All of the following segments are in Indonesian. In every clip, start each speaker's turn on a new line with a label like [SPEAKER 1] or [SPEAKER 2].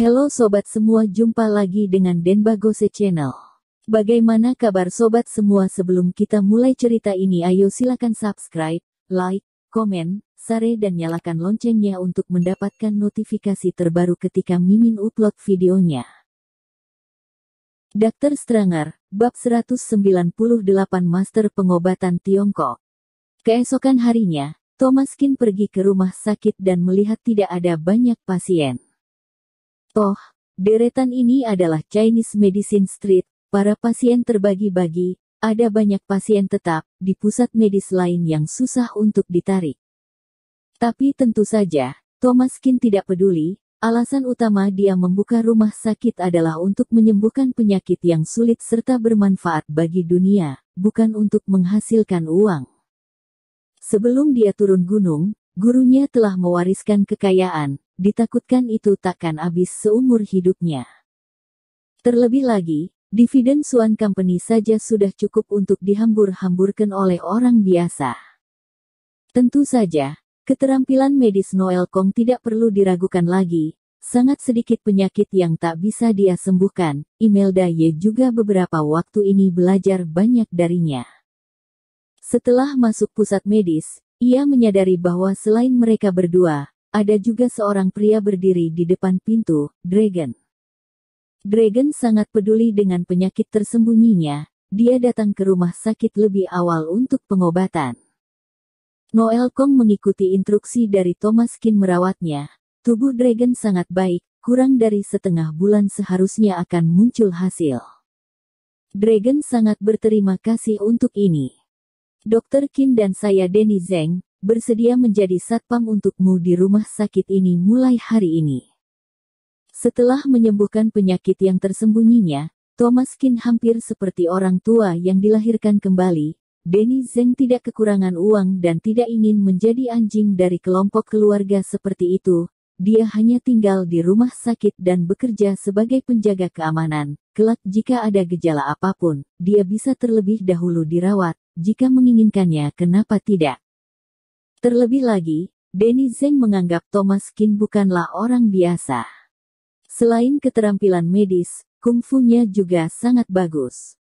[SPEAKER 1] Halo sobat semua, jumpa lagi dengan Denbagose Channel. Bagaimana kabar sobat semua? Sebelum kita mulai cerita ini, ayo silakan subscribe, like, komen, share dan nyalakan loncengnya untuk mendapatkan notifikasi terbaru ketika Mimin upload videonya. Dr. Stranger, bab 198 Master Pengobatan Tiongkok. Keesokan harinya, Thomas Kin pergi ke rumah sakit dan melihat tidak ada banyak pasien. Toh, deretan ini adalah Chinese Medicine Street, para pasien terbagi-bagi, ada banyak pasien tetap, di pusat medis lain yang susah untuk ditarik. Tapi tentu saja, Thomas Kin tidak peduli, alasan utama dia membuka rumah sakit adalah untuk menyembuhkan penyakit yang sulit serta bermanfaat bagi dunia, bukan untuk menghasilkan uang. Sebelum dia turun gunung, gurunya telah mewariskan kekayaan, ditakutkan itu takkan habis seumur hidupnya. Terlebih lagi, dividen Swan Company saja sudah cukup untuk dihambur-hamburkan oleh orang biasa. Tentu saja, keterampilan medis Noel Kong tidak perlu diragukan lagi, sangat sedikit penyakit yang tak bisa dia sembuhkan. Imelda Ye juga beberapa waktu ini belajar banyak darinya. Setelah masuk pusat medis, ia menyadari bahwa selain mereka berdua, ada juga seorang pria berdiri di depan pintu, Dragon. Dragon sangat peduli dengan penyakit tersembunyinya, dia datang ke rumah sakit lebih awal untuk pengobatan. Noel Kong mengikuti instruksi dari Thomas Kin merawatnya. Tubuh Dragon sangat baik, kurang dari setengah bulan seharusnya akan muncul hasil. Dragon sangat berterima kasih untuk ini. Dokter Kin dan saya Denny Zeng, bersedia menjadi satpam untukmu di rumah sakit ini mulai hari ini. Setelah menyembuhkan penyakit yang tersembunyinya, Thomas Kin hampir seperti orang tua yang dilahirkan kembali. Denny Zeng tidak kekurangan uang dan tidak ingin menjadi anjing dari kelompok keluarga seperti itu. Dia hanya tinggal di rumah sakit dan bekerja sebagai penjaga keamanan. Kelak jika ada gejala apapun, dia bisa terlebih dahulu dirawat. Jika menginginkannya, kenapa tidak? Terlebih lagi, Denny Zeng menganggap Thomas Kin bukanlah orang biasa. Selain keterampilan medis, kungfunya juga sangat bagus.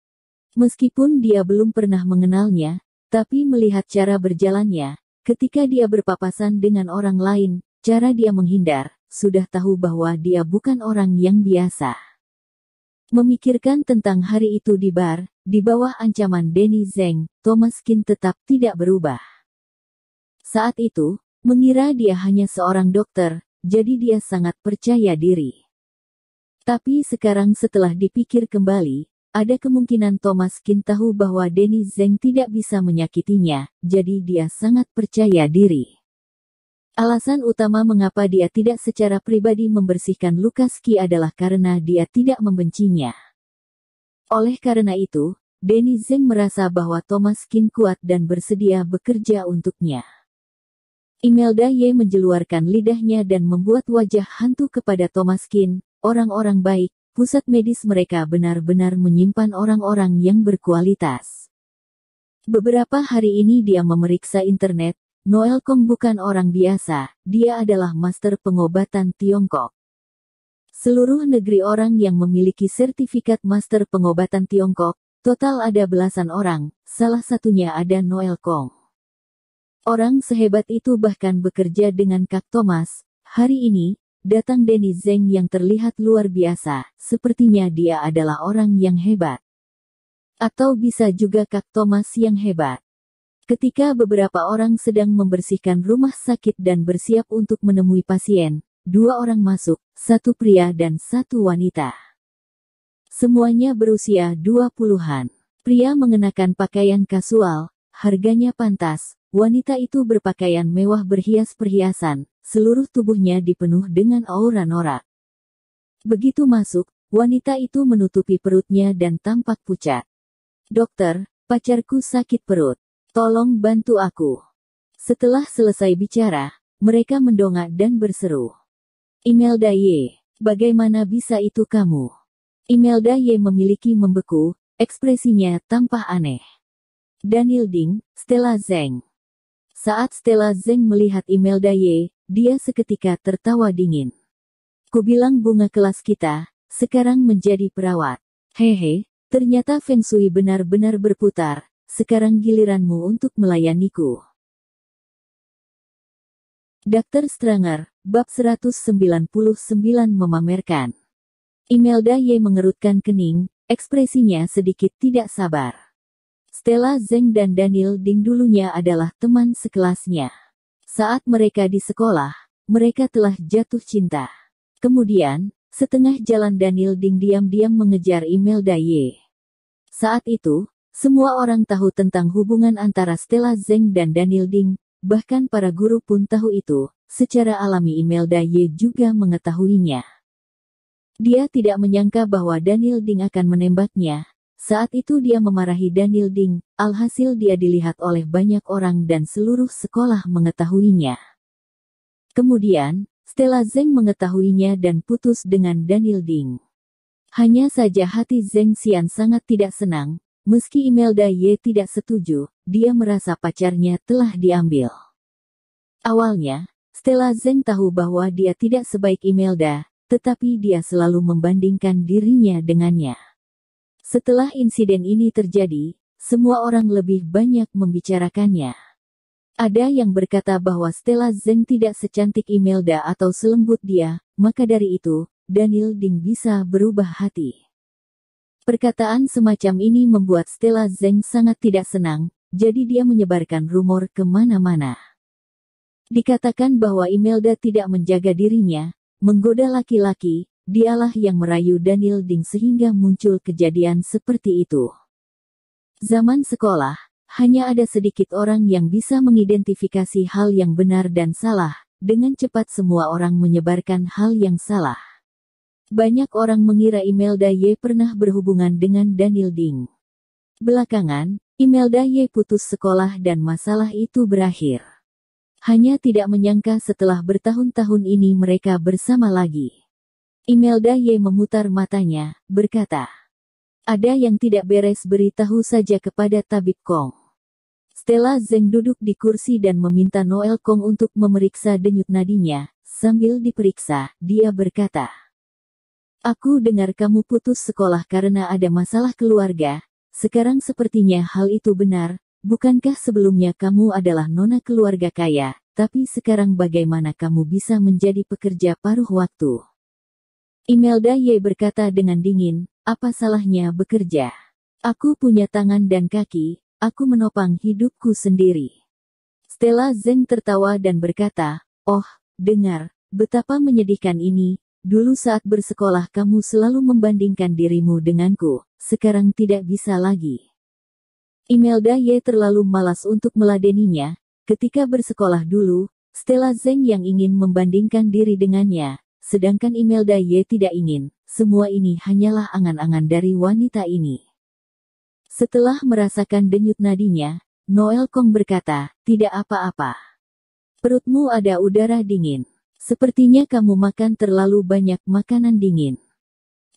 [SPEAKER 1] Meskipun dia belum pernah mengenalnya, tapi melihat cara berjalannya, ketika dia berpapasan dengan orang lain, cara dia menghindar, sudah tahu bahwa dia bukan orang yang biasa. Memikirkan tentang hari itu di bar, di bawah ancaman Denny Zeng, Thomas Kin tetap tidak berubah. Saat itu, mengira dia hanya seorang dokter, jadi dia sangat percaya diri. Tapi sekarang setelah dipikir kembali, ada kemungkinan Thomas Kin tahu bahwa Denny Zeng tidak bisa menyakitinya, jadi dia sangat percaya diri. Alasan utama mengapa dia tidak secara pribadi membersihkan Lukas Ki adalah karena dia tidak membencinya. Oleh karena itu, Denny Zeng merasa bahwa Thomas Kin kuat dan bersedia bekerja untuknya. Imelda Ye menjeluarkan lidahnya dan membuat wajah hantu kepada Thomas Kin, orang-orang baik, pusat medis mereka benar-benar menyimpan orang-orang yang berkualitas. Beberapa hari ini dia memeriksa internet, Noel Kong bukan orang biasa, dia adalah master pengobatan Tiongkok. Seluruh negeri orang yang memiliki sertifikat master pengobatan Tiongkok, total ada belasan orang, salah satunya ada Noel Kong. Orang sehebat itu bahkan bekerja dengan Kak Thomas. Hari ini, datang Denny Zeng yang terlihat luar biasa, sepertinya dia adalah orang yang hebat. Atau bisa juga Kak Thomas yang hebat. Ketika beberapa orang sedang membersihkan rumah sakit dan bersiap untuk menemui pasien, dua orang masuk, satu pria dan satu wanita. Semuanya berusia dua puluhan. Pria mengenakan pakaian kasual, harganya pantas, Wanita itu berpakaian mewah berhias perhiasan, seluruh tubuhnya dipenuh dengan aura norak. Begitu masuk, wanita itu menutupi perutnya dan tampak pucat. Dokter, pacarku sakit perut. Tolong bantu aku. Setelah selesai bicara, mereka mendongak dan berseru. Imelda ye bagaimana bisa itu kamu? Imelda ye memiliki membeku, ekspresinya tampak aneh. Daniel Ding, Stella Zeng. Saat Stella Zeng melihat email Ye, dia seketika tertawa dingin. Kubilang bunga kelas kita, sekarang menjadi perawat. Hehe, ternyata Feng Shui benar-benar berputar, sekarang giliranmu untuk melayaniku. Dr. Stranger, bab 199 memamerkan. Imelda Ye mengerutkan kening, ekspresinya sedikit tidak sabar. Stella Zeng dan Daniel Ding dulunya adalah teman sekelasnya. Saat mereka di sekolah, mereka telah jatuh cinta. Kemudian, setengah jalan Daniel Ding diam-diam mengejar email Ye. Saat itu, semua orang tahu tentang hubungan antara Stella Zeng dan Daniel Ding, bahkan para guru pun tahu itu, secara alami email Ye juga mengetahuinya. Dia tidak menyangka bahwa Daniel Ding akan menembaknya, saat itu dia memarahi Daniel Ding, alhasil dia dilihat oleh banyak orang dan seluruh sekolah mengetahuinya. Kemudian, Stella Zeng mengetahuinya dan putus dengan Daniel Ding. Hanya saja hati Zeng Xian sangat tidak senang, meski Imelda Ye tidak setuju, dia merasa pacarnya telah diambil.
[SPEAKER 2] Awalnya,
[SPEAKER 1] Stella Zeng tahu bahwa dia tidak sebaik Imelda, tetapi dia selalu membandingkan dirinya dengannya. Setelah insiden ini terjadi, semua orang lebih banyak membicarakannya. Ada yang berkata bahwa Stella Zeng tidak secantik Imelda atau selembut dia, maka dari itu, Daniel Ding bisa berubah hati. Perkataan semacam ini membuat Stella Zeng sangat tidak senang, jadi dia menyebarkan rumor kemana-mana. Dikatakan bahwa Imelda tidak menjaga dirinya, menggoda laki-laki, dialah yang merayu Daniel Ding sehingga muncul kejadian seperti itu. Zaman sekolah, hanya ada sedikit orang yang bisa mengidentifikasi hal yang benar dan salah, dengan cepat semua orang menyebarkan hal yang salah. Banyak orang mengira Imelda Ye pernah berhubungan dengan Daniel Ding. Belakangan, Imelda Ye putus sekolah dan masalah itu berakhir. Hanya tidak menyangka setelah bertahun-tahun ini mereka bersama lagi. Imelda Ye memutar matanya, berkata, ada yang tidak beres beritahu saja kepada Tabib Kong. Stella Zeng duduk di kursi dan meminta Noel Kong untuk memeriksa denyut nadinya, sambil diperiksa, dia berkata, Aku dengar kamu putus sekolah karena ada masalah keluarga, sekarang sepertinya hal itu benar, bukankah sebelumnya kamu adalah nona keluarga kaya, tapi sekarang bagaimana kamu bisa menjadi pekerja paruh waktu? Imelda Ye berkata dengan dingin, apa salahnya bekerja? Aku punya tangan dan kaki, aku menopang hidupku sendiri. Stella Zeng tertawa dan berkata, oh, dengar, betapa menyedihkan ini, dulu saat bersekolah kamu selalu membandingkan dirimu denganku, sekarang tidak bisa lagi. Imelda Ye terlalu malas untuk meladeninya, ketika bersekolah dulu, Stella Zeng yang ingin membandingkan diri dengannya, Sedangkan Imelda Ye tidak ingin, semua ini hanyalah angan-angan dari wanita ini. Setelah merasakan denyut nadinya, Noel Kong berkata, tidak apa-apa. Perutmu ada udara dingin. Sepertinya kamu makan terlalu banyak makanan dingin.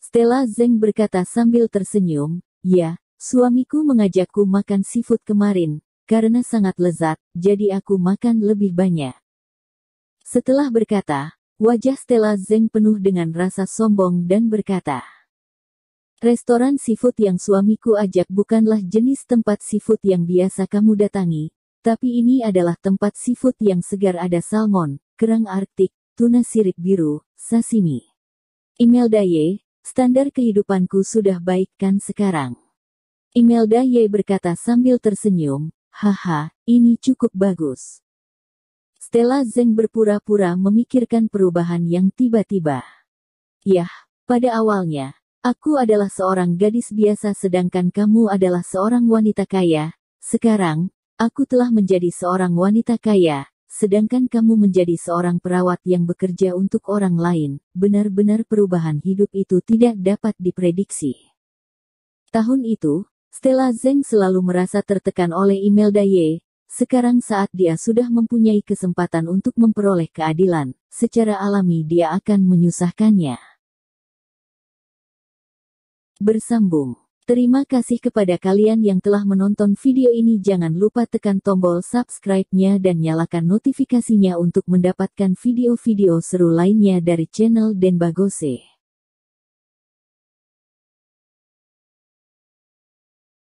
[SPEAKER 1] Stella Zeng berkata sambil tersenyum, ya, suamiku mengajakku makan seafood kemarin, karena sangat lezat, jadi aku makan lebih banyak. Setelah berkata, Wajah Stella Zeng penuh dengan rasa sombong dan berkata, Restoran seafood yang suamiku ajak bukanlah jenis tempat seafood yang biasa kamu datangi, tapi ini adalah tempat seafood yang segar ada salmon, kerang arktik, tuna sirip biru, sashimi. Imelda Y, standar kehidupanku sudah baik kan sekarang? Imelda Y berkata sambil tersenyum, haha, ini cukup bagus. Stella Zeng berpura-pura memikirkan perubahan yang tiba-tiba. Yah, pada awalnya, aku adalah seorang gadis biasa sedangkan kamu adalah seorang wanita kaya. Sekarang, aku telah menjadi seorang wanita kaya, sedangkan kamu menjadi seorang perawat yang bekerja untuk orang lain. Benar-benar perubahan hidup itu tidak dapat diprediksi. Tahun itu, Stella Zeng selalu merasa tertekan oleh Imelda Ye, sekarang saat dia sudah mempunyai kesempatan untuk memperoleh keadilan, secara alami dia akan menyusahkannya. Bersambung. Terima kasih kepada kalian yang telah menonton video ini. Jangan lupa tekan tombol subscribe-nya dan nyalakan notifikasinya untuk mendapatkan video-video seru lainnya dari channel Denbagose.